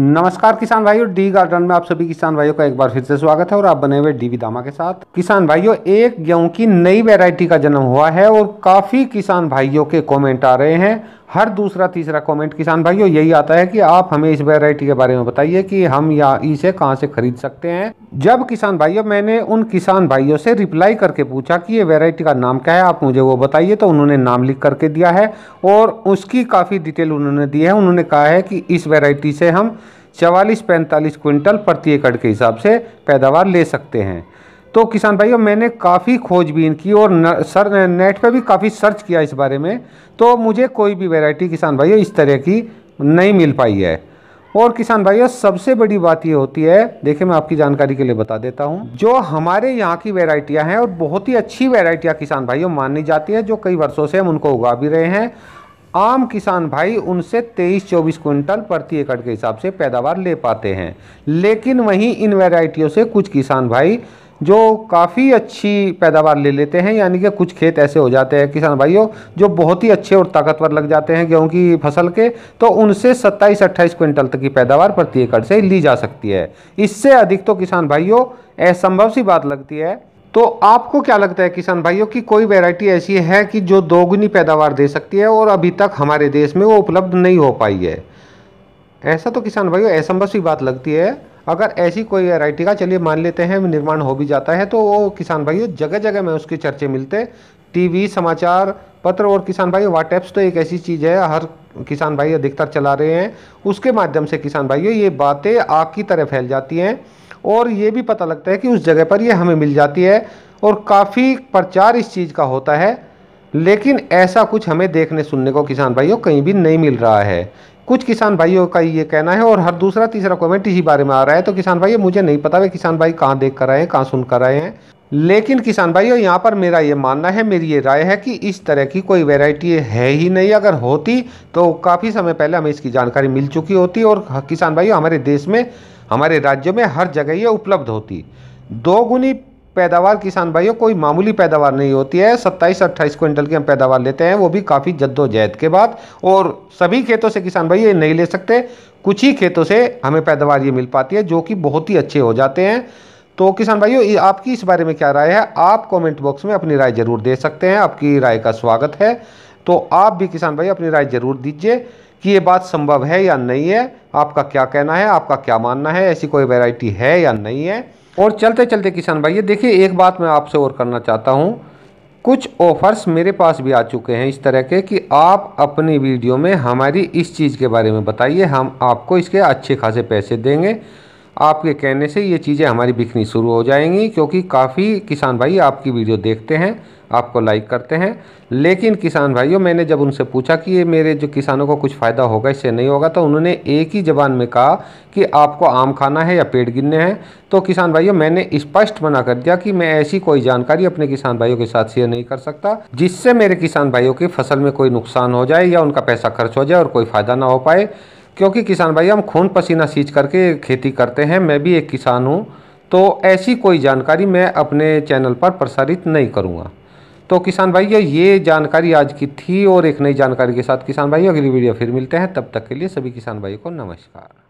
नमस्कार किसान भाइयों डी गार्डन में आप सभी किसान भाइयों का एक बार फिर से स्वागत है और आप बने हुए डीवी दामा के साथ किसान भाइयों एक गेहूं की नई वैरायटी का जन्म हुआ है और काफ़ी किसान भाइयों के कमेंट आ रहे हैं हर दूसरा तीसरा कमेंट किसान भाइयों यही आता है कि आप हमें इस वैरायटी के बारे में बताइए कि हम या इसे कहाँ से खरीद सकते हैं जब किसान भाइयों मैंने उन किसान भाइयों से रिप्लाई करके पूछा कि ये वैरायटी का नाम क्या है आप मुझे वो बताइए तो उन्होंने नाम लिख करके दिया है और उसकी काफ़ी डिटेल उन्होंने दी है उन्होंने कहा है कि इस वेरायटी से हम चवालीस पैंतालीस क्विंटल प्रति एकड़ के हिसाब से पैदावार ले सकते हैं तो किसान भाइयों मैंने काफ़ी खोजबीन की और न, सर नेट पे भी काफ़ी सर्च किया इस बारे में तो मुझे कोई भी वैरायटी किसान भाइयों इस तरह की नहीं मिल पाई है और किसान भाइयों सबसे बड़ी बात ये होती है देखिए मैं आपकी जानकारी के लिए बता देता हूँ जो हमारे यहाँ की वेराइटियाँ हैं और बहुत ही अच्छी वेराइटियाँ किसान भाइयों मानी जाती हैं जो कई वर्षों से हम उनको उगा भी रहे हैं आम किसान भाई उनसे 23-24 क्विंटल प्रति एकड़ के हिसाब से पैदावार ले पाते हैं लेकिन वहीं इन वेराइटियों से कुछ किसान भाई जो काफ़ी अच्छी पैदावार ले लेते हैं यानी कि कुछ खेत ऐसे हो जाते हैं किसान भाइयों जो बहुत ही अच्छे और ताकतवर लग जाते हैं गेहूँ की फसल के तो उनसे 27-28 क्विंटल तक की पैदावार प्रति एकड़ से ली जा सकती है इससे अधिक तो किसान भाइयों असंभव सी बात लगती है तो आपको क्या लगता है किसान भाइयों की कोई वैरायटी ऐसी है कि जो दोगुनी पैदावार दे सकती है और अभी तक हमारे देश में वो उपलब्ध नहीं हो पाई है ऐसा तो किसान भाइयों असंभव सी बात लगती है अगर ऐसी कोई वेराइटी का चलिए मान लेते हैं निर्माण हो भी जाता है तो वो किसान भाइयों जगह जगह में उसके चर्चे मिलते टीवी समाचार पत्र और किसान भाई वाट्सएप्स तो एक ऐसी चीज़ है हर किसान भाई अधिकतर चला रहे हैं उसके माध्यम से किसान भाइयों ये बातें आग की तरह फैल जाती हैं और ये भी पता लगता है कि उस जगह पर ये हमें मिल जाती है और काफ़ी प्रचार इस चीज़ का होता है लेकिन ऐसा कुछ हमें देखने सुनने को किसान भाइयों कहीं भी नहीं मिल रहा है कुछ किसान भाइयों का ये कहना है और हर दूसरा तीसरा कमेंट इसी बारे में आ रहा है तो किसान भाई मुझे नहीं पता वे किसान भाई कहाँ देख कर आए हैं कहाँ सुन कर आए हैं लेकिन किसान भाइयों यहाँ पर मेरा ये मानना है मेरी ये राय है कि इस तरह की कोई वैरायटी है ही नहीं अगर होती तो काफ़ी समय पहले हमें इसकी जानकारी मिल चुकी होती और किसान भाइयों हमारे देश में हमारे राज्यों में हर जगह ये उपलब्ध होती दोगुनी पैदावार किसान भाइयों कोई मामूली पैदावार नहीं होती है 27-28 क्विंटल की हम पैदावार लेते हैं वो भी काफ़ी जद्दोजहद के बाद और सभी खेतों से किसान भाई ये नहीं ले सकते कुछ ही खेतों से हमें पैदावार ये मिल पाती है जो कि बहुत ही अच्छे हो जाते हैं तो किसान भाइयों आपकी इस बारे में क्या राय है आप कमेंट बॉक्स में अपनी राय ज़रूर दे सकते हैं आपकी राय का स्वागत है तो आप भी किसान भाई अपनी राय ज़रूर दीजिए कि ये बात संभव है या नहीं है आपका क्या कहना है आपका क्या मानना है ऐसी कोई वैरायटी है या नहीं है और चलते चलते किसान भाई देखिए एक बात मैं आपसे और करना चाहता हूँ कुछ ऑफर्स मेरे पास भी आ चुके हैं इस तरह के कि आप अपनी वीडियो में हमारी इस चीज़ के बारे में बताइए हम आपको इसके अच्छे खासे पैसे देंगे आपके कहने से ये चीज़ें हमारी बिकनी शुरू हो जाएंगी क्योंकि काफ़ी किसान भाई आपकी वीडियो देखते हैं आपको लाइक करते हैं लेकिन किसान भाइयों मैंने जब उनसे पूछा कि ये मेरे जो किसानों को कुछ फ़ायदा होगा इससे नहीं होगा तो उन्होंने एक ही जबान में कहा कि आपको आम खाना है या पेड़ गिनने हैं तो किसान भाइयों मैंने स्पष्ट मना कर दिया कि मैं ऐसी कोई जानकारी अपने किसान भाइयों के साथ शेयर नहीं कर सकता जिससे मेरे किसान भाइयों की फसल में कोई नुकसान हो जाए या उनका पैसा खर्च हो जाए और कोई फ़ायदा ना हो पाए क्योंकि किसान भाई हम खून पसीना सींच करके खेती करते हैं मैं भी एक किसान हूँ तो ऐसी कोई जानकारी मैं अपने चैनल पर प्रसारित नहीं करूँगा तो किसान भाइयों ये जानकारी आज की थी और एक नई जानकारी के साथ किसान भाइयों अगली वीडियो फिर मिलते हैं तब तक के लिए सभी किसान भाइयों को नमस्कार